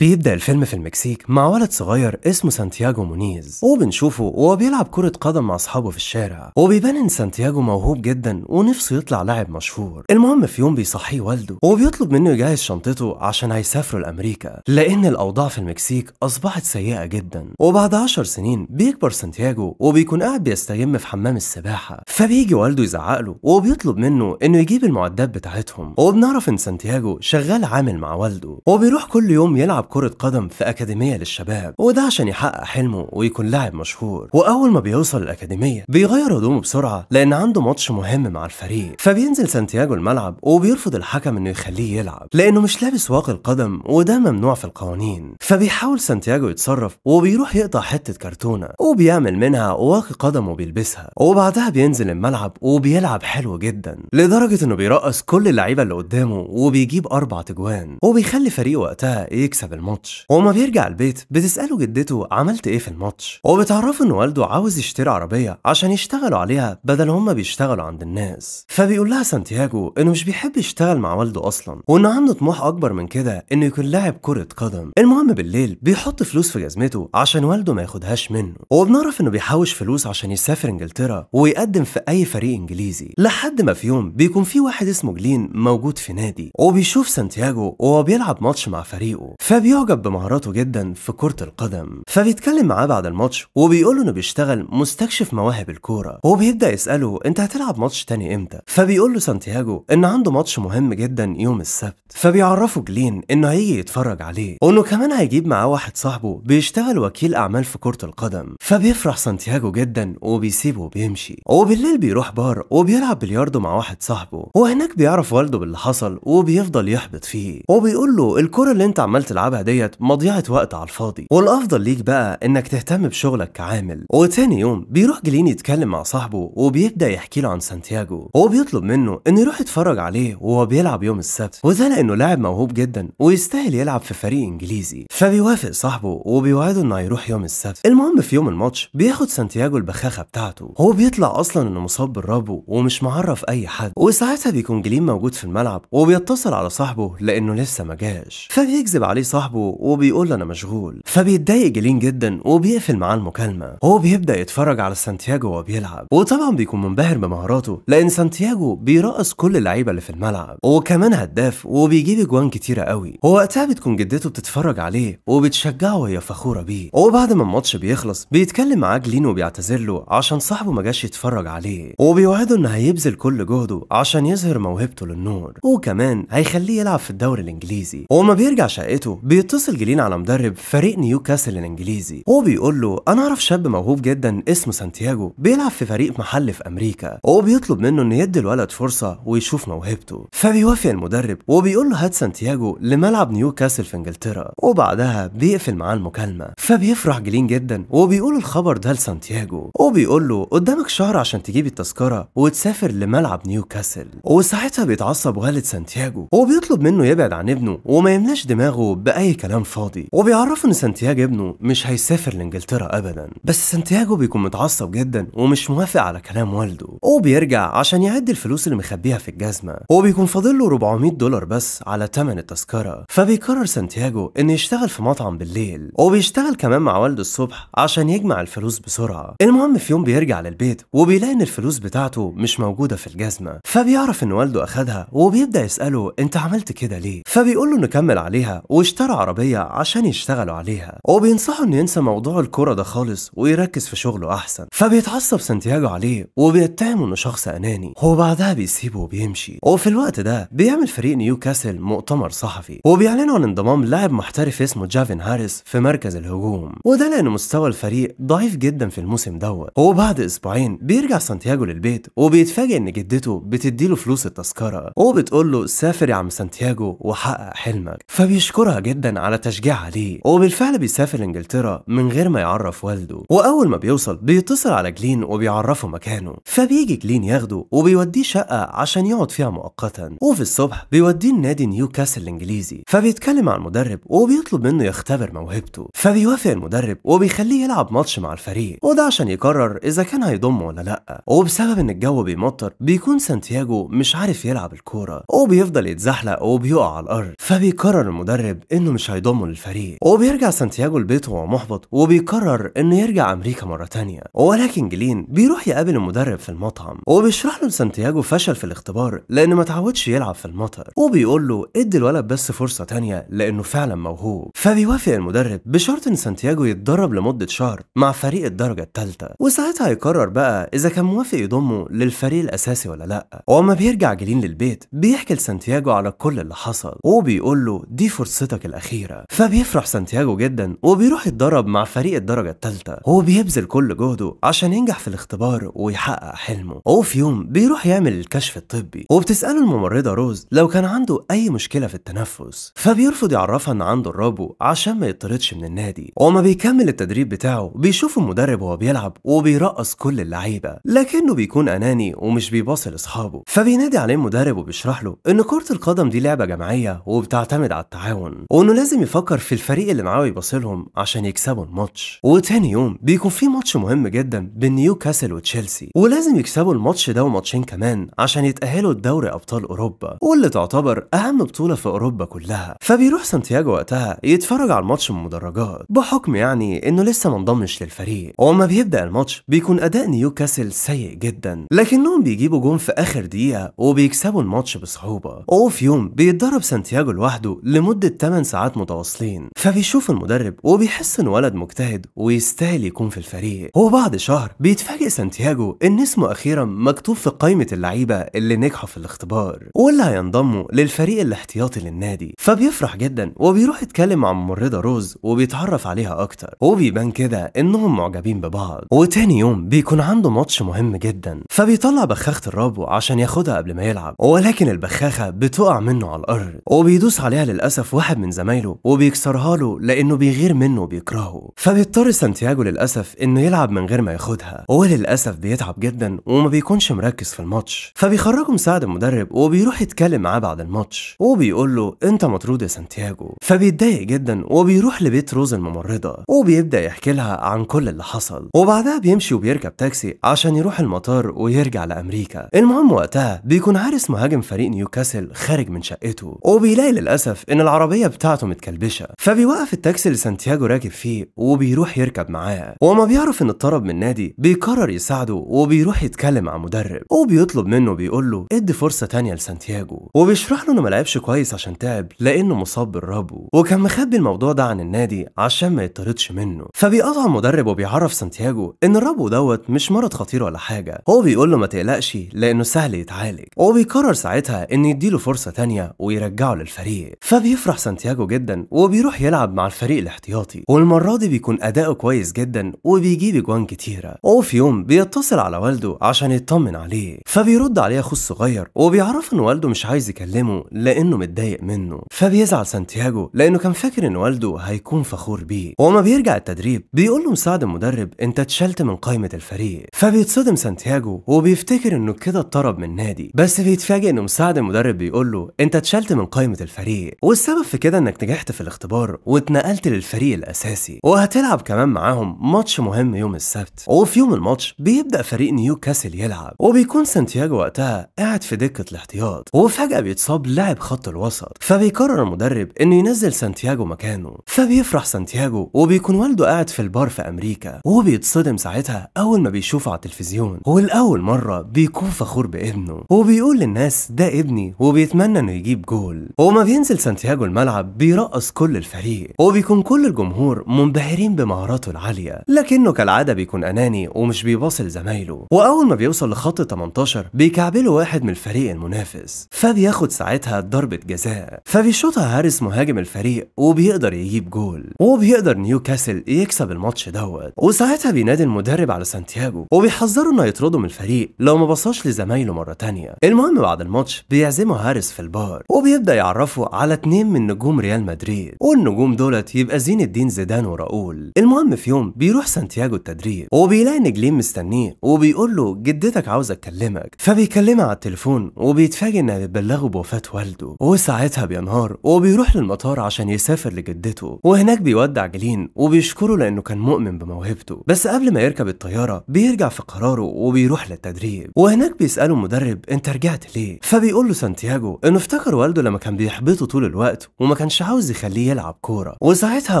بيبدأ الفيلم في المكسيك مع ولد صغير اسمه سانتياغو مونيز وبنشوفه وهو بيلعب كرة قدم مع أصحابه في الشارع وبيبان إن سانتياغو موهوب جدا ونفسه يطلع لاعب مشهور المهم في يوم بيصحيه والده وبيطلب منه يجهز شنطته عشان هيسافروا لأمريكا لأن الأوضاع في المكسيك أصبحت سيئة جدا وبعد عشر سنين بيكبر سانتياغو وبيكون قاعد بيستجم في حمام السباحة فبيجي والده يزعق له وبيطلب منه إنه يجيب المعدات بتاعتهم وبنعرف إن سانتياغو شغال عامل مع والده وبيروح كل يوم يلعب كرة قدم في أكاديمية للشباب وده عشان يحقق حلمه ويكون لاعب مشهور وأول ما بيوصل الأكاديمية بيغير هدومه بسرعة لأن عنده ماتش مهم مع الفريق فبينزل سانتياغو الملعب وبيرفض الحكم إنه يخليه يلعب لأنه مش لابس واقي القدم وده ممنوع في القوانين فبيحاول سانتياغو يتصرف وبيروح يقطع حتة كرتونة وبيعمل منها واقي قدم وبيلبسها وبعدها بينزل الملعب وبيلعب حلو جدا لدرجة إنه بيرقص كل اللعيبة اللي قدامه وبيجيب أربع تجوان وبيخلي فريقه وقتها يكسب الماتش وما بيرجع البيت بتساله جدته عملت ايه في الماتش وبتعرفه ان والده عاوز يشتري عربيه عشان يشتغلوا عليها بدل هما بيشتغلوا عند الناس فبيقول لها سانتياجو انه مش بيحب يشتغل مع والده اصلا وانه عنده طموح اكبر من كده انه يكون لاعب كره قدم المهم بالليل بيحط فلوس في جزمته عشان والده ما ياخدهاش منه وبنعرف انه بيحوش فلوس عشان يسافر انجلترا ويقدم في اي فريق انجليزي لحد ما في يوم بيكون في واحد اسمه جلين موجود في نادي وبيشوف سانتياجو وهو بيلعب ماتش مع فريقه فبي بيعجب بمهاراته جدا في كرة القدم فبيتكلم معاه بعد الماتش وبيقول له انه بيشتغل مستكشف مواهب الكورة وبيبدأ يسأله انت هتلعب ماتش تاني امتى فبيقول له سانتياغو ان عنده ماتش مهم جدا يوم السبت فبيعرفه جلين انه هيجي يتفرج عليه وانه كمان هيجيب معاه واحد صاحبه بيشتغل وكيل اعمال في كرة القدم فبيفرح سانتياغو جدا وبيسيبه وبيمشي وبالليل بيروح بار وبيلعب بلياردو مع واحد صاحبه وهناك بيعرف والده باللي حصل وبيفضل يحبط فيه وبيقول له الكورة اللي انت عمال تلعبها ديت مضيعة وقت على الفاضي والافضل ليك بقى انك تهتم بشغلك كعامل وتاني يوم بيروح جلين يتكلم مع صاحبه وبيبدا يحكي له عن سانتياجو بيطلب منه انه يروح يتفرج عليه وهو بيلعب يوم السبت وده لانه لاعب موهوب جدا ويستاهل يلعب في فريق انجليزي فبيوافق صاحبه وبيوعده انه هيروح يوم السبت المهم في يوم الماتش بياخد سانتياجو البخاخه بتاعته هو بيطلع اصلا انه مصاب بالربو ومش معرف اي حد وساعتها بيكون جلين موجود في الملعب وبيتصل على صاحبه لانه لسه ما جاش فبيكذب عليه صاحبه صاحبه وبيقول له انا مشغول فبيتضايق جلين جدا وبيقفل معاه المكالمه هو بيبدا يتفرج على سانتياجو وهو بيلعب وطبعا بيكون منبهر بمهاراته لان سانتياجو بيرقص كل اللعيبه اللي في الملعب وكمان هداف وبيجيب اجوان كتيره قوي ووقتها بتكون جدته بتتفرج عليه وبتشجعه وهي فخوره بيه وبعد ما الماتش بيخلص بيتكلم معاه جلين وبيعتذر له عشان صاحبه ما جاش يتفرج عليه وبيوعده ان هيبذل كل جهده عشان يظهر موهبته للنور وكمان هيخليه يلعب في الدوري الانجليزي وما بيرجع شقته بيتصل جيلين على مدرب فريق نيوكاسل الانجليزي هو بيقول له انا اعرف شاب موهوب جدا اسمه سانتياجو بيلعب في فريق محل في امريكا هو بيطلب منه ان يدي الولد فرصه ويشوف موهبته فبيوافق المدرب وبيقول له هات سانتياجو لملعب نيوكاسل في انجلترا وبعدها بيقفل معاه المكالمه فبيفرح جيلين جدا وبيقول الخبر ده لسانتياجو وبيقول له قدامك شهر عشان تجيب التذكره وتسافر لملعب نيوكاسل وساعتها بيتعصب والد سانتياجو وبيطلب منه يبعد عن ابنه وما يملاش دماغه بأي أي كلام فاضي وبيعرفوا إن سانتياجو ابنه مش هيسافر لإنجلترا أبدا بس سانتياجو بيكون متعصب جدا ومش موافق على كلام والده وبيرجع عشان يعد الفلوس اللي مخبيها في الجزمة وبيكون فاضل له 400 دولار بس على تمن التذكرة فبيقرر سانتياجو إنه يشتغل في مطعم بالليل وبيشتغل كمان مع والده الصبح عشان يجمع الفلوس بسرعة المهم في يوم بيرجع للبيت وبيلاقي إن الفلوس بتاعته مش موجودة في الجزمة فبيعرف إن والده اخذها وبيبدأ يسأله أنت عملت كده ليه فبيقول له نكمل عليها واشترى افكار عربيه عشان يشتغلوا عليها وبينصحوا انه ينسى موضوع الكوره ده خالص ويركز في شغله احسن فبيتعصب سانتياجو عليه وبيتهمه انه شخص اناني وبعدها بيسيبه وبيمشي وفي الوقت ده بيعمل فريق نيوكاسل مؤتمر صحفي وبيعلنوا عن انضمام لاعب محترف اسمه جافين هاريس في مركز الهجوم وده لان مستوى الفريق ضعيف جدا في الموسم دوت وبعد اسبوعين بيرجع سانتياجو للبيت وبيتفاجئ ان جدته بتديله فلوس التذكره وبتقول له سافر يا عم سانتياجو وحقق حلمك فبيشكرها جدا جدا على تشجيع عليه وبالفعل بيسافر انجلترا من غير ما يعرف والده واول ما بيوصل بيتصل على جلين وبيعرفه مكانه فبيجي جلين ياخده وبيوديه شقه عشان يقعد فيها مؤقتا وفي الصبح بيوديه نادي نيوكاسل الانجليزي فبيتكلم مع المدرب وبيطلب منه يختبر موهبته فبيوافق المدرب وبيخليه يلعب ماتش مع الفريق وده عشان يقرر اذا كان هيضمه ولا لا وبسبب ان الجو بيمطر بيكون سانتياجو مش عارف يلعب الكوره وبيفضل يتزحلق وبيقع على الارض فبيقرر المدرب انه انه مش هيضمه للفريق وبيرجع سانتياغو لبيته وهو محبط وبيقرر انه يرجع امريكا مره تانية ولكن جلين بيروح يقابل المدرب في المطعم وبيشرح له سانتياغو فشل في الاختبار لانه ما تعودش يلعب في المطر وبيقول له ادي الولد بس فرصه تانية لانه فعلا موهوب فبيوافق المدرب بشرط ان سانتياغو يتدرب لمده شهر مع فريق الدرجه الثالثه وساعتها هيقرر بقى اذا كان موافق يضمه للفريق الاساسي ولا لا وما بيرجع جلين للبيت بيحكي لسانتياغو على كل اللي حصل وبيقول له دي فرصتك الأساسية الأخيرة فبيفرح سانتياغو جدا وبيروح يتدرب مع فريق الدرجة الثالثة هو بيبذل كل جهده عشان ينجح في الاختبار ويحقق حلمه وفي يوم بيروح يعمل الكشف الطبي وبتسأله الممرضة روز لو كان عنده أي مشكلة في التنفس فبيرفض يعرفها إن عنده الرابو عشان ما يطردش من النادي وما بيكمل التدريب بتاعه بيشوف المدرب وهو بيلعب وبيرقص كل اللعيبة لكنه بيكون أناني ومش بيباصي لأصحابه فبينادي عليه المدرب وبيشرح له إن كرة القدم دي لعبة جماعية وبتعتمد على التعاون وإن انه لازم يفكر في الفريق اللي معاه يباصلهم عشان يكسبوا الماتش وتاني يوم بيكون في ماتش مهم جدا بين نيوكاسل وتشيلسي ولازم يكسبوا الماتش ده وماتشين كمان عشان يتاهلوا لدوري ابطال اوروبا واللي تعتبر اهم بطوله في اوروبا كلها فبيروح سانتياغو وقتها يتفرج على الماتش من المدرجات بحكم يعني انه لسه ما انضمش للفريق وما بيبدا الماتش بيكون اداء نيوكاسل سيء جدا لكنهم بيجيبوا جون في اخر دقيقه وبيكسبوا الماتش بصعوبه وفي يوم بيتدرب سانتياغو لوحده لمده 8 ساعات ساعات متواصلين فبيشوف المدرب وبيحس انه ولد مجتهد ويستاهل يكون في الفريق وبعد شهر بيتفاجئ سانتياغو ان اسمه اخيرا مكتوب في قائمه اللعيبه اللي نجحوا في الاختبار واللي هينضموا للفريق الاحتياطي للنادي فبيفرح جدا وبيروح يتكلم مع ممرضه روز وبيتعرف عليها اكتر وبيبان كده انهم معجبين ببعض وتاني يوم بيكون عنده ماتش مهم جدا فبيطلع بخاخه الرابو عشان ياخدها قبل ما يلعب ولكن البخاخه بتقع منه على الارض وبيدوس عليها للاسف واحد من زمايله وبيكسرها له لانه بيغير منه وبيكرهه فبيضطر سانتياجو للاسف انه يلعب من غير ما ياخدها وللاسف بيتعب جدا وما بيكونش مركز في الماتش فبيخرجه مساعد المدرب وبيروح يتكلم معاه بعد الماتش وبيقول له انت مطرود يا سانتياجو فبيتضايق جدا وبيروح لبيت روز الممرضه وبيبدا يحكي لها عن كل اللي حصل وبعدها بيمشي وبيركب تاكسي عشان يروح المطار ويرجع لامريكا المهم وقتها بيكون عارس مهاجم فريق نيوكاسل خارج من شقته وبيلاقي للاسف ان العربيه بتاعته بتاعته متكلبشه فبيوقف التاكسي اللي سانتياغو راكب فيه وبيروح يركب معاه وما بيعرف ان الطرب من نادي بيقرر يساعده وبيروح يتكلم مع مدرب وبيطلب منه بيقول له ادي فرصه تانية لسانتياغو وبيشرح له انه ما لعبش كويس عشان تعب لانه مصاب بالربو وكان مخبي الموضوع ده عن النادي عشان ما يطردش منه فبيقطع المدرب وبيعرف سانتياغو ان الربو دوت مش مرض خطير ولا حاجه هو بيقول له ما تقلقش لانه سهل يتعالج وبيقرر ساعتها ان يديله فرصه تانية ويرجعه للفريق فبيفرح سانتياغو مزاجه جدا وبيروح يلعب مع الفريق الاحتياطي والمرة دي بيكون أداؤه كويس جدا وبيجيب أجوان كتيرة وفي يوم بيتصل على والده عشان يطمن عليه فبيرد عليه أخوه الصغير وبيعرفه إن والده مش عايز يكلمه لأنه متضايق منه فبيزعل سانتياجو لأنه كان فاكر إن والده هيكون فخور بيه وما بيرجع التدريب بيقول له مساعد المدرب أنت اتشلت من قائمة الفريق فبيتصدم سانتياجو وبيفتكر إنه كده اضطرب من النادي بس بيتفاجئ إنه مساعد المدرب بيقول له أنت اتشلت من قائمة الفريق والسبب في كده إن انك نجحت في الاختبار واتنقلت للفريق الاساسي وهتلعب كمان معاهم ماتش مهم يوم السبت وفي يوم الماتش بيبدا فريق نيوكاسل يلعب وبيكون سانتياجو وقتها قاعد في دكه الاحتياط وفجاه بيتصاب لاعب خط الوسط فبيقرر المدرب انه ينزل سانتياجو مكانه فبيفرح سانتياجو وبيكون والده قاعد في البار في امريكا وبيتصدم ساعتها اول ما بيشوفه على التلفزيون ولاول مره بيكون فخور بابنه وبيقول للناس ده ابني وبيتمنى انه يجيب جول وما بينزل سانتياجو الملعب بيرقص كل الفريق وبيكون كل الجمهور منبهرين بمهاراته العالية لكنه كالعادة بيكون أناني ومش بيباصي لزمايله وأول ما بيوصل لخط 18 بيكعبله واحد من الفريق المنافس فبياخد ساعتها ضربة جزاء فبيشوطها هاريس مهاجم الفريق وبيقدر يجيب جول وبيقدر نيوكاسل يكسب الماتش دوت وساعتها بينادي المدرب على سانتياجو وبيحذره انه يطرده من الفريق لو ما بصاش لزمايله مره تانية المهم بعد الماتش بيعزمه هاريس في البار وبيبدا يعرفه على اتنين من نجوم ريال ريال مدريد والنجوم دولت يبقى زين الدين زيدان وراؤول المهم في يوم بيروح سانتياغو التدريب وبيلاقي نجلين مستنيه وبيقول له جدتك عاوز تكلمك فبيكلمها على التليفون وبيتفاجئ انها بتبلغه بوفاه والده وساعتها بينهار وبيروح للمطار عشان يسافر لجدته وهناك بيودع جلين وبيشكره لانه كان مؤمن بموهبته بس قبل ما يركب الطياره بيرجع في قراره وبيروح للتدريب وهناك بيساله المدرب انت رجعت ليه فبيقول له سانتياغو انه افتكر والده لما كان بيحبطه طول الوقت وما كانش مش عاوز يخليه يلعب كورة وساعتها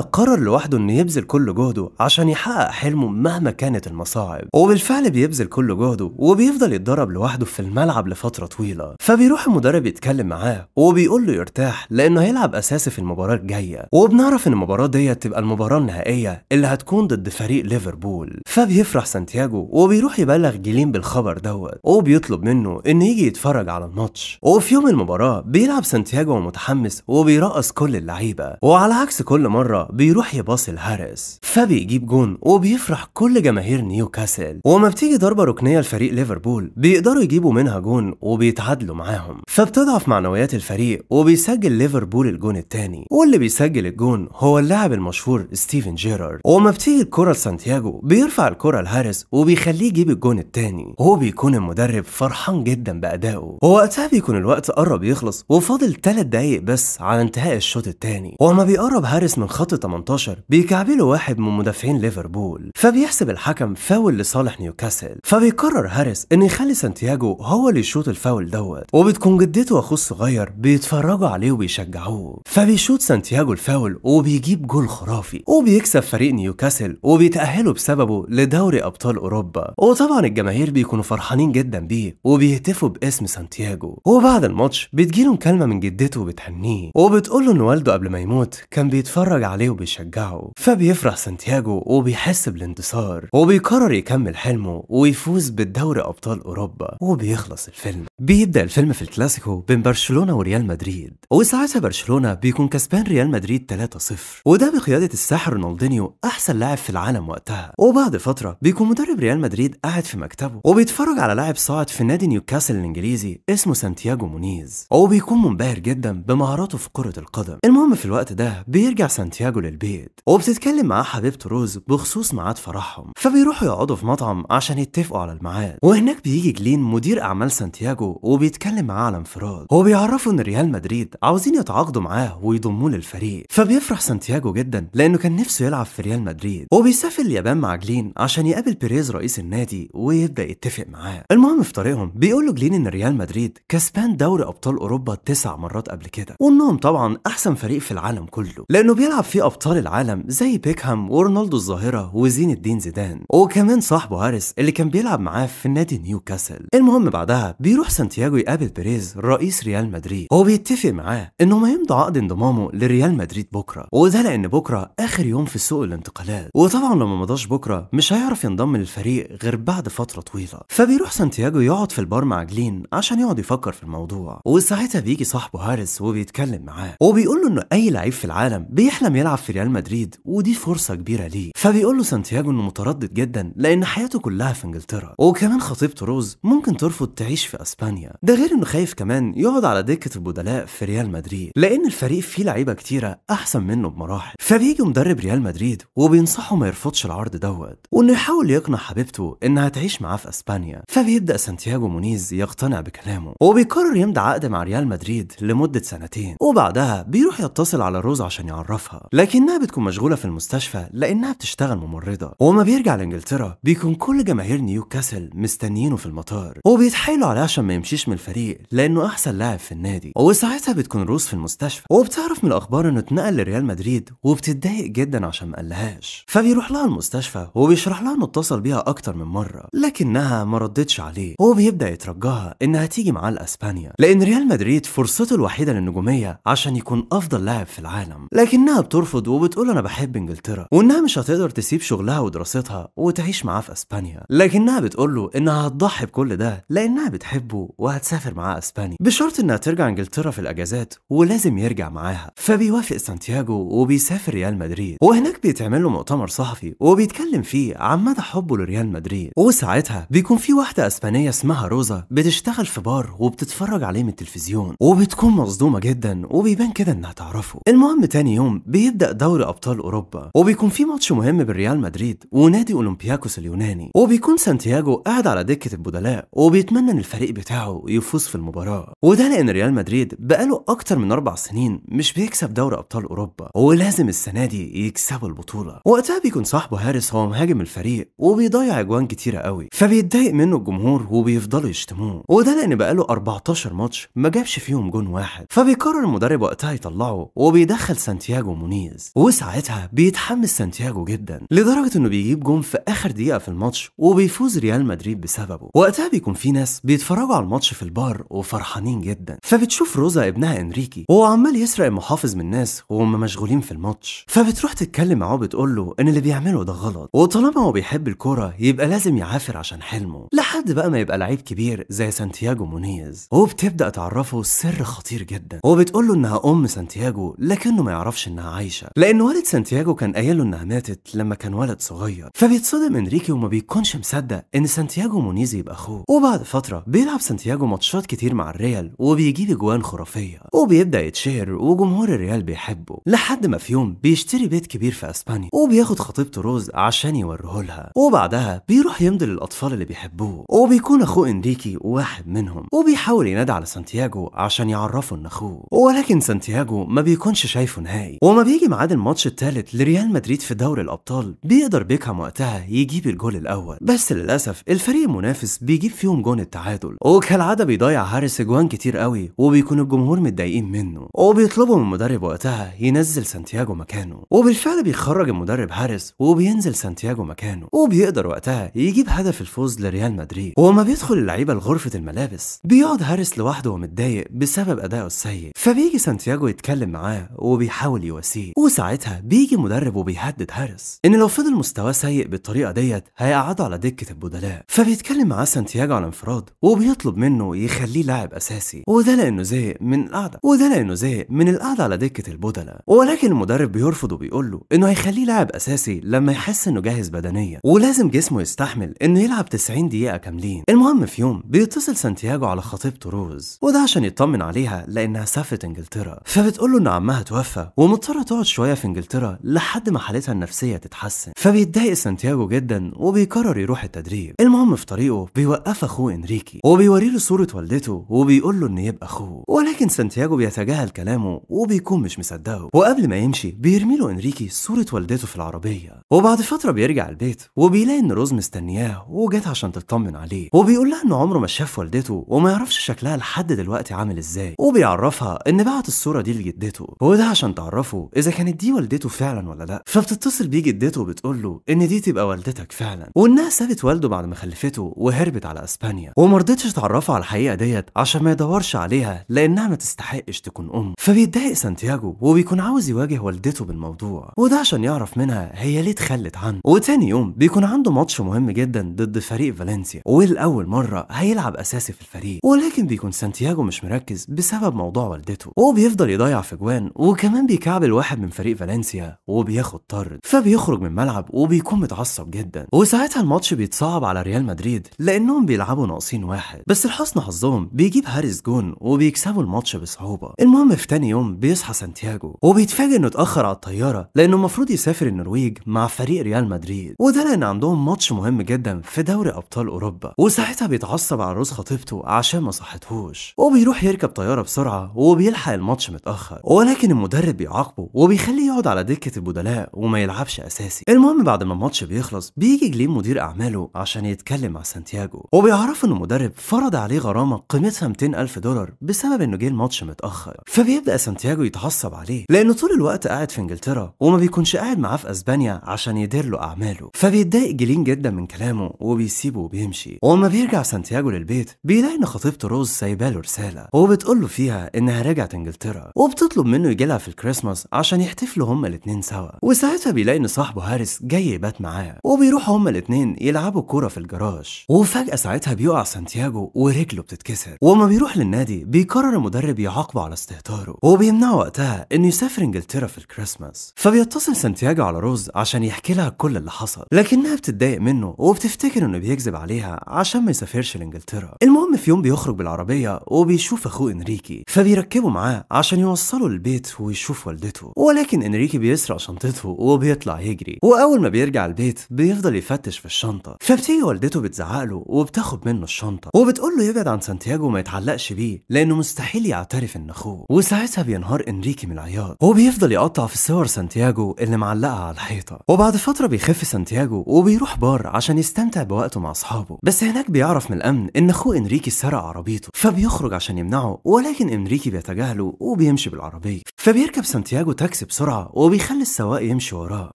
قرر لوحده انه يبذل كل جهده عشان يحقق حلمه مهما كانت المصاعب وبالفعل بيبذل كل جهده وبيفضل يتدرب لوحده في الملعب لفترة طويلة فبيروح المدرب يتكلم معاه وبيقول له يرتاح لانه هيلعب اساسي في المباراة الجاية وبنعرف ان المباراة ديت تبقى المباراة النهائية اللي هتكون ضد فريق ليفربول فبيفرح سانتياجو وبيروح يبلغ جيلين بالخبر دوت وبيطلب منه انه يجي يتفرج على الماتش وفي يوم المباراة بيلعب سانتياجو متحمس وبيرقص كل كل اللعيبه وعلى عكس كل مره بيروح يباصي الحارس فبيجيب جون وبيفرح كل جماهير نيوكاسل وما بتيجي ضربه ركنيه لفريق ليفربول بيقدروا يجيبوا منها جون وبيتعادلوا معاهم فبتضعف معنويات الفريق وبيسجل ليفربول الجون الثاني واللي بيسجل الجون هو اللاعب المشهور ستيفن جيرارد وما بتيجي الكره لسانتياجو بيرفع الكره لهاريس وبيخليه يجيب الجون الثاني وبيكون المدرب فرحان جدا بادائه ووقتها بيكون الوقت قرب يخلص وفاضل 3 دقايق بس على انتهاء الشوط الثاني وما بيقرب هاريس من خط 18 بيكعبله واحد من مدافعين ليفربول فبيحسب الحكم فاول لصالح نيوكاسل فبيقرر هاريس انه يخلي سانتياجو هو اللي يشوط الفاول دوت وبتكون جدته واخوه الصغير بيتفرجوا عليه وبيشجعوه فبيشوط سانتياجو الفاول وبيجيب جول خرافي وبيكسب فريق نيوكاسل وبيتأهلوا بسببه لدوري أبطال أوروبا وطبعا الجماهير بيكونوا فرحانين جدا بيه وبيهتفوا باسم سانتياجو وبعد الماتش بتجيله مكالمة من جدته وبتهنيه وبتقول له كمان والده قبل ما يموت كان بيتفرج عليه وبيشجعه فبيفرح سانتياغو وبيحس بالانتصار وبيقرر يكمل حلمه ويفوز بالدوري أبطال أوروبا وبيخلص الفيلم بيبدأ الفيلم في الكلاسيكو بين برشلونة وريال مدريد وساعتها برشلونة بيكون كسبان ريال مدريد 3-0 وده بقيادة الساحر رونالدينيو أحسن لاعب في العالم وقتها وبعد فترة بيكون مدرب ريال مدريد قاعد في مكتبه وبيتفرج على لاعب صاعد في نادي نيوكاسل الإنجليزي اسمه سانتياغو مونيز وبيكون منبهر جدا بمهاراته في كرة القدم القدم المهم في الوقت ده بيرجع سانتياغو للبيت وبتتكلم معاه حبيبته روز بخصوص ميعاد فرحهم فبيروحوا يقعدوا في مطعم عشان يتفقوا على الميعاد وهناك بيجي جلين مدير اعمال سانتياغو وبيتكلم معاه على انفراد وبيعرفه ان ريال مدريد عاوزين يتعاقدوا معاه ويضموه للفريق فبيفرح سانتياغو جدا لانه كان نفسه يلعب في ريال مدريد وبيسافر اليابان مع جلين عشان يقابل بيريز رئيس النادي ويبدا يتفق معاه المهم في طريقهم بيقول له جلين ان ريال مدريد كسبان دوري ابطال اوروبا تسع مرات قبل كده وانهم طبعا احسن احسن فريق في العالم كله لانه بيلعب فيه ابطال العالم زي بيكهام ورونالدو الظاهره وزين الدين زيدان وكمان صاحبه هاريس اللي كان بيلعب معاه في نادي نيوكاسل المهم بعدها بيروح سانتياغو يقابل بيريز رئيس ريال مدريد وبيتفق بيتفق معاه انه ما يمضي عقد انضمامه لريال مدريد بكره وده لان بكره اخر يوم في سوق الانتقالات وطبعا لما مضاش بكره مش هيعرف ينضم للفريق غير بعد فتره طويله فبيروح سانتياغو يقعد في البار مع جلين عشان يقعد يفكر في الموضوع وساعتها بيجي صاحبه هاريس وبيتكلم معاه وبي بيقول له انه اي لعيب في العالم بيحلم يلعب في ريال مدريد ودي فرصه كبيره ليه فبيقول له سانتياغو انه متردد جدا لان حياته كلها في انجلترا وكمان خطيبته روز ممكن ترفض تعيش في اسبانيا ده غير انه خايف كمان يقعد على دكه البدلاء في ريال مدريد لان الفريق فيه لعيبه كتيره احسن منه بمراحل فبيجي مدرب ريال مدريد وبينصحه ما يرفضش العرض دوت وانه يحاول يقنع حبيبته انها تعيش معاه في اسبانيا فبيبدا سانتياغو مونيز يقتنع بكلامه وبيقرر يمضي عقد مع ريال مدريد لمده سنتين وبعدها بي بيروح يتصل على روز عشان يعرفها لكنها بتكون مشغولة في المستشفى لأنها بتشتغل ممرضة وما بيرجع لإنجلترا بيكون كل جماهير نيوكاسل مستنيينه في المطار وبيتحايلوا عليه عشان ما يمشيش من الفريق لأنه أحسن لاعب في النادي وساعتها بتكون روز في المستشفى وبتعرف من الأخبار إنه اتنقل لريال مدريد وبتتضايق جدا عشان ما قالهاش فبيروح لها المستشفى وبيشرح لها إنه اتصل بيها أكتر من مرة لكنها ما ردتش عليه وبيبدأ يترجاها إنها تيجي معاه لأسبانيا لأن ريال مدريد فرصته الوحيدة للنجومية عشان يكون افضل لاعب في العالم لكنها بترفض وبتقول انا بحب انجلترا وانها مش هتقدر تسيب شغلها ودراستها وتعيش معاه في اسبانيا لكنها بتقول له انها هتضحي بكل ده لانها بتحبه وهتسافر معاه اسبانيا بشرط انها ترجع انجلترا في الاجازات ولازم يرجع معاها فبيوافق سانتياغو وبيسافر ريال مدريد وهناك بيتعمل له مؤتمر صحفي وبيتكلم فيه عن مدى حبه لريال مدريد وساعتها بيكون في واحده اسبانيه اسمها روزا بتشتغل في بار وبتتفرج عليه من التلفزيون وبتكون مصدومه جدا وبيبان كده انها تعرفه المهم تاني يوم بيبدا دوري ابطال اوروبا وبيكون في ماتش مهم بين ريال مدريد ونادي اولمبياكوس اليوناني وبيكون سانتياجو قاعد على دكه البدلاء وبيتمنى ان الفريق بتاعه يفوز في المباراه وده لان ريال مدريد بقاله اكتر من اربع سنين مش بيكسب دوري ابطال اوروبا ولازم السنه دي يكسبوا البطوله وقتها بيكون صاحبه هاريس هو مهاجم الفريق وبيضيع اجوان كتيره قوي فبيتضايق منه الجمهور وبيفضلوا يشتموه وده لان بقاله 14 ماتش ما جابش فيهم جون واحد فبيقرر المدرب وقتها يطلع بيطلعه وبيدخل سانتياغو مونيز وساعتها بيتحمس سانتياغو جدا لدرجه انه بيجيب جون في اخر دقيقه في الماتش وبيفوز ريال مدريد بسببه وقتها بيكون في ناس بيتفرجوا على الماتش في البار وفرحانين جدا فبتشوف روزا ابنها انريكي وهو عمال يسرق المحافظ من الناس وهم مشغولين في الماتش فبتروح تتكلم معاه بتقول له ان اللي بيعمله ده غلط وطالما هو بيحب الكوره يبقى لازم يعافر عشان حلمه لحد بقى ما يبقى لعيب كبير زي سانتياغو مونيز وبتبدا تعرفه سر خطير جدا وبتقول له انها ام سانتياغو لكنه ما يعرفش انها عايشه لان والد سانتياغو كان قايل له انها ماتت لما كان ولد صغير فبيتصدم انريكي وما بيكونش مصدق ان سانتياغو مونيز يبقى اخوه وبعد فتره بيلعب سانتياغو ماتشات كتير مع الريال وبيجيب اجوان خرافيه وبيبدا يتشهر وجمهور الريال بيحبه لحد ما في يوم بيشتري بيت كبير في اسبانيا وبياخد خطيبته روز عشان يوريهولها وبعدها بيروح يمضي للاطفال اللي بيحبوه وبيكون اخوه انريكي واحد منهم وبيحاول ينادي على سانتياغو عشان يعرفه ان اخوه ولكن سانتياغو زجاجه ما بيكونش شايفه نهائي وما بيجي ميعاد الماتش الثالث لريال مدريد في دوري الابطال بيقدر بيكهام وقتها يجيب الجول الاول بس للاسف الفريق المنافس بيجيب فيهم جون التعادل وكالعاده بيضيع هاريس اجوان كتير قوي وبيكون الجمهور متضايقين منه وبيطلبوا من المدرب وقتها ينزل سانتياجو مكانه وبالفعل بيخرج المدرب هاريس وبينزل سانتياجو مكانه وبيقدر وقتها يجيب هدف الفوز لريال مدريد وما بيدخل اللعيبه لغرفه الملابس بيقعد هاريس لوحده ومتضايق بسبب ادائه السيء فبيجي سانتياجو يتكلم معاه وبيحاول يواسيه وساعتها بيجي مدرب وبيهدد هاريس ان لو فضل مستواه سيء بالطريقه ديت هيقعده على دكه البدلاء فبيتكلم معاه سانتياجو على انفراد وبيطلب منه يخليه لاعب اساسي وده لانه زهق من القعده وده لانه زهق من القعده على دكه البدلاء ولكن المدرب بيرفض وبيقول له انه هيخليه لاعب اساسي لما يحس انه جاهز بدنيا ولازم جسمه يستحمل انه يلعب 90 دقيقه كاملين المهم في يوم بيتصل سانتياجو على خطيبته روز وده عشان يطمن عليها لانها سافرت انجلترا ف فبتقول له ان عمها توفى ومضطره تقعد شويه في انجلترا لحد ما حالتها النفسيه تتحسن فبيتضايق سانتياغو جدا وبيقرر يروح التدريب المهم في طريقه بيوقف اخوه انريكي وبيوريله صوره والدته وبيقول له ان يبقى اخوه ولكن سانتياغو بيتجاهل كلامه وبيكون مش مصدقه وقبل ما يمشي بيرمي له انريكي صوره والدته في العربيه وبعد فتره بيرجع البيت وبيلاقي ان روز مستنياه وجت عشان تطمن عليه وبيقول لها ان عمره ما شاف والدته وما يعرفش شكلها لحد دلوقتي عامل ازاي وبيعرفها ان بعت الصوره دي دي لجدته هو ده عشان تعرفه اذا كانت دي والدته فعلا ولا لا فبتتصل بيه جدته وبتقول له ان دي تبقى والدتك فعلا وانها سابت والده بعد ما خلفته وهربت على اسبانيا وما رضتش تعرفه على الحقيقه ديت عشان ما يدورش عليها لانها ما تستحقش تكون ام فبيتضايق سانتياجو وبيكون عاوز يواجه والدته بالموضوع وده عشان يعرف منها هي ليه تخلت عنه وتاني يوم بيكون عنده ماتش مهم جدا ضد فريق فالنسيا ولاول مره هيلعب اساسي في الفريق ولكن بيكون سانتياجو مش مركز بسبب موضوع والدته وبيفضل بيضيع في جوان وكمان بيكعبل واحد من فريق فالنسيا وبياخد طرد فبيخرج من الملعب وبيكون متعصب جدا وساعتها الماتش بيتصعب على ريال مدريد لانهم بيلعبوا ناقصين واحد بس لحسن حظهم بيجيب هاريس جون وبيكسبوا الماتش بصعوبه المهم في تاني يوم بيصحى سانتياجو وبيتفاجئ انه اتاخر على الطياره لانه المفروض يسافر النرويج مع فريق ريال مدريد وده لان عندهم ماتش مهم جدا في دوري ابطال اوروبا وساعتها بيتعصب على روز خطيبته عشان ما صحتهوش وبيروح يركب طياره بسرعه وبيلحق الماتش متاخر بيتأخر ولكن المدرب بيعاقبه وبيخليه يقعد على دكة البدلاء وما يلعبش أساسي المهم بعد ما الماتش بيخلص بيجي جليم مدير أعماله عشان يتكلم مع سانتياجو وبيعرف إن المدرب فرض عليه غرامة قيمتها 200 ألف دولار بسبب إنه جه الماتش متأخر فبيبدأ سانتياجو يتعصب عليه لأنه طول الوقت قاعد في إنجلترا وما بيكونش قاعد معاه في أسبانيا عشان يدير له أعماله فبيتضايق جليم جدا من كلامه وبيسيبه وبيمشي وأما بيرجع سانتياجو للبيت بيلاقي إن خطيبته روز سايباله رسالة وبتقول له فيها إنها رجعت إنجلترا وبتطلب منه لها في الكريسماس عشان يحتفلوا هما الاتنين سوا وساعتها بيلاقي ان صاحبه هارس جاي يبات معاه وبيروحوا هما الاتنين يلعبوا كوره في الجراج وفجاه ساعتها بيقع سانتياغو ورجله بتتكسر وما بيروح للنادي بيقرر المدرب يعاقبه على استهتاره وبيمنعه وقتها انه يسافر انجلترا في الكريسماس فبيتصل سانتياغو على روز عشان يحكي لها كل اللي حصل لكنها بتتضايق منه وبتفتكر انه بيكذب عليها عشان ما يسافرش لانجلترا المهم في يوم بيخرج بالعربيه وبيشوف اخوه انريكي فبيركبه معاه عشان يوصلوا البيت ويشوف والدته ولكن انريكي بيسرق شنطته وبيطلع يجري واول ما بيرجع البيت بيفضل يفتش في الشنطه فبتيجي والدته بتزعق له وبتاخد منه الشنطه وبتقول له يبعد عن سانتياجو وما يتعلقش بيه لانه مستحيل يعترف ان اخوه وساعتها بينهار انريكي من العياط وبيفضل يقطع في صور سانتياجو اللي معلقه على الحيطه وبعد فتره بيخف سانتياجو وبيروح بار عشان يستمتع بوقته مع اصحابه بس هناك بيعرف من الامن ان اخوه انريكي سرق عربيته فبيخرج عشان يمنعه ولكن انريكي بيتجاهله وبي يمشي بالعربية فبيركب سانتياغو تاكسي بسرعة وبيخلي السواق يمشي وراه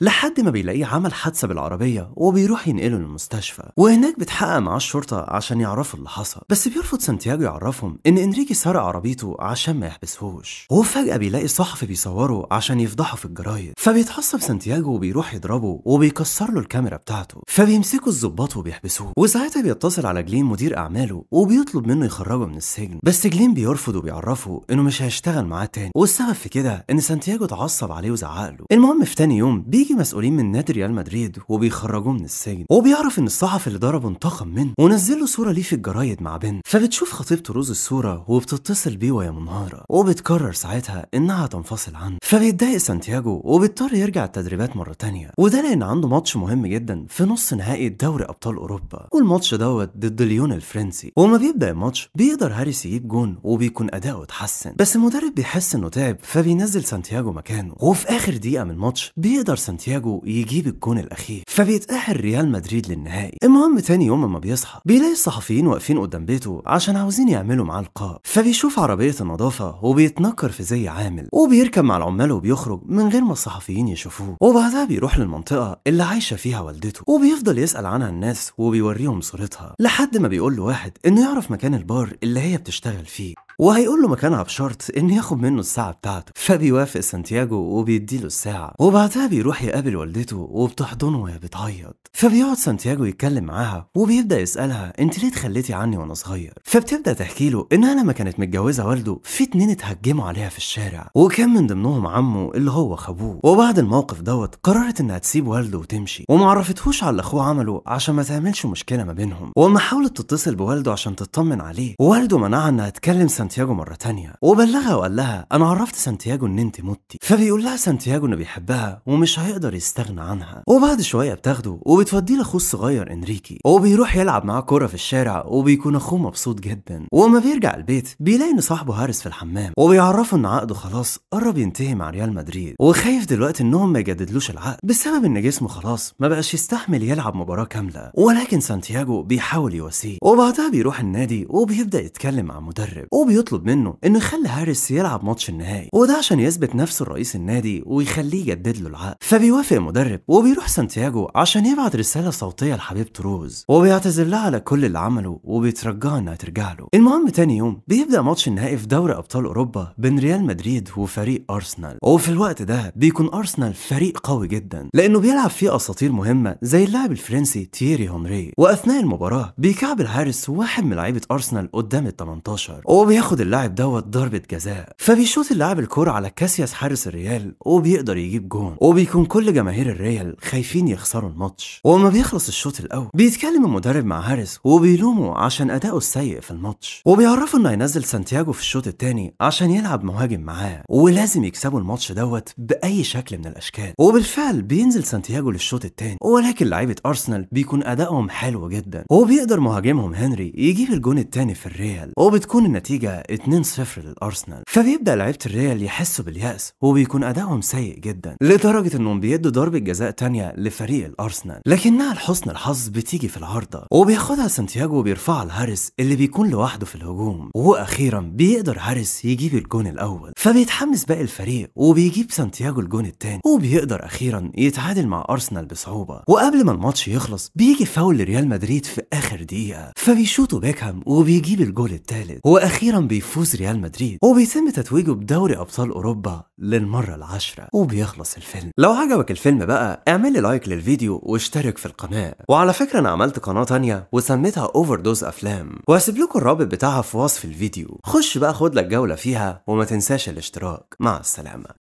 لحد ما بيلاقيه عمل حادثة بالعربية وبيروح ينقله للمستشفى وهناك بيتحقق معاه الشرطة عشان يعرفوا اللي حصل بس بيرفض سانتياغو يعرفهم إن إنريكي سرق عربيته عشان ما يحبسهوش وفجأة بيلاقي صحفي بيصوره عشان يفضحه في الجرايد فبيتعصب سانتياغو وبيروح يضربه وبيكسر له الكاميرا بتاعته فبيمسكوا الظباط وبيحبسوه وساعتها بيتصل على جلين مدير أعماله وبيطلب منه يخرجه من السجن بس جلين بيرفض وبيعرفه إنه مش هيشتغل معاه تاني والسبب في كده ان سانتياجو اتعصب عليه وزعق له المهم في تاني يوم بيجي مسؤولين من نادي ريال مدريد وبيخرجوه من السجن وبيعرف ان الصحفي اللي ضربه انتقم منه ونزل له صوره ليه في الجرايد مع بنت فبتشوف خطيبته روز الصوره وبتتصل بيه وهي منهاره وبتقرر ساعتها انها تنفصل عنه فبيتضايق سانتياجو وبيضطر يرجع التدريبات مره تانية وده لان عنده ماتش مهم جدا في نص نهائي دوري ابطال اوروبا والماتش دوت ضد ليون الفرنسي وما بيبدا الماتش بيقدر هاريس يجيب جون وبيكون اداؤه اتحسن بس المدرب بيحب بيحس انه تعب فبينزل سانتياغو مكانه وفي اخر دقيقه من الماتش بيقدر سانتياغو يجيب الجون الاخير فبيتاهل ريال مدريد للنهائي المهم تاني يوم لما بيصحى بيلاقي الصحفيين واقفين قدام بيته عشان عاوزين يعملوا معاه لقاء فبيشوف عربيه النظافه وبيتنكر في زي عامل وبيركب مع العمال وبيخرج من غير ما الصحفيين يشوفوه وبعدها بيروح للمنطقه اللي عايشه فيها والدته وبيفضل يسال عنها الناس وبيوريهم صورتها لحد ما بيقول له واحد انه يعرف مكان البار اللي هي بتشتغل فيه وهيقول له مكانها بشرط انه ياخد منه الساعه بتاعته فبيوافق سانتياجو وبيديله الساعه وبعدها بيروح يقابل والدته وبتحضنه وهي بتعيط فبيقعد سانتياجو يتكلم معاها وبيبدا يسالها انت ليه اتخليتي عني وانا صغير فبتبدا تحكي له انها لما كانت متجوزه والده في اتنين اتهجموا عليها في الشارع وكان من ضمنهم عمه اللي هو خابوه وبعد الموقف دوت قررت انها تسيب والده وتمشي ومعرفتهوش على اللي اخوه عمله عشان ما تعملش مشكله ما بينهم وما حاولت تتصل بوالده عشان تطمن عليه والده منعها انها تكلم سانتياغو مرة تانية وبلغها وقال لها أنا عرفت سانتياغو إن أنت متي فبيقول لها سانتياغو إنه بيحبها ومش هيقدر يستغنى عنها وبعد شوية بتاخده وبتوديه لأخوه الصغير إنريكي وبيروح يلعب معاه كورة في الشارع وبيكون أخوه مبسوط جدا وما بيرجع البيت بيلاقي إن صاحبه هارس في الحمام وبيعرفه إن عقده خلاص قرب ينتهي مع ريال مدريد وخايف دلوقتي إنهم ما يجددلوش العقد بسبب إن جسمه خلاص ما بقاش يستحمل يلعب مباراة كاملة ولكن سانتياغو بيحاول يواسيه وبعدها بيروح النادي وبيبدأ يتكلم مع مدرب وبي بيطلب منه انه يخلي هاريس يلعب ماتش النهائي وده عشان يثبت نفسه لرئيس النادي ويخليه يجدد له العقد فبيوافق المدرب وبيروح سانتياجو عشان يبعت رساله صوتيه لحبيبته روز وبيعتذر لها على كل اللي عمله وبيترجاها انها ترجع له المهم تاني يوم بيبدا ماتش النهائي في دوري ابطال اوروبا بين ريال مدريد وفريق ارسنال وفي الوقت ده بيكون ارسنال فريق قوي جدا لانه بيلعب فيه اساطير مهمه زي اللاعب الفرنسي تييري هنري واثناء المباراه بيكعبل هاريس واحد من لعيبه ارسنال قدام ال 18 وبياخد بياخد اللاعب دوت ضربه جزاء فبيشوط اللاعب الكوره على كاسياس حارس الريال وبيقدر يجيب جون وبيكون كل جماهير الريال خايفين يخسروا الماتش وما بيخلص الشوط الاول بيتكلم المدرب مع هاريس وبيلومه عشان اداؤه السيء في الماتش وبيعرفه انه هينزل سانتياجو في الشوط الثاني عشان يلعب مهاجم معاه ولازم يكسبوا الماتش دوت باي شكل من الاشكال وبالفعل بينزل سانتياجو للشوط الثاني ولكن لعيبه ارسنال بيكون ادائهم حلو جدا وبيقدر مهاجمهم هنري يجيب الجون الثاني في الريال وبتكون النتيجه 2-0 للارسنال فبيبدا لعيبه الريال يحسوا بالياس وبيكون ادائهم سيء جدا لدرجه انهم بيدوا ضربه جزاء تانية لفريق الارسنال لكنها لحسن الحظ بتيجي في العارضه وبياخدها سانتياغو وبيرفعها لهاريس اللي بيكون لوحده في الهجوم واخيرا بيقدر هاريس يجيب الجون الاول فبيتحمس باقي الفريق وبيجيب سانتياغو الجون الثاني وبيقدر اخيرا يتعادل مع ارسنال بصعوبه وقبل ما الماتش يخلص بيجي فاول لريال مدريد في اخر دقيقه فبيشوطوا بيكهام وبيجيب الجول الثالث واخيرا بيفوز ريال مدريد وبيتم تتويجه بدوري ابطال اوروبا للمره العاشره وبيخلص الفيلم لو عجبك الفيلم بقى اعمل لي لايك للفيديو واشترك في القناه وعلى فكره انا عملت قناه تانية وسميتها اوفر دوز افلام وهسيب لكم الرابط بتاعها في وصف الفيديو خش بقى خد لك جوله فيها وما تنساش الاشتراك مع السلامه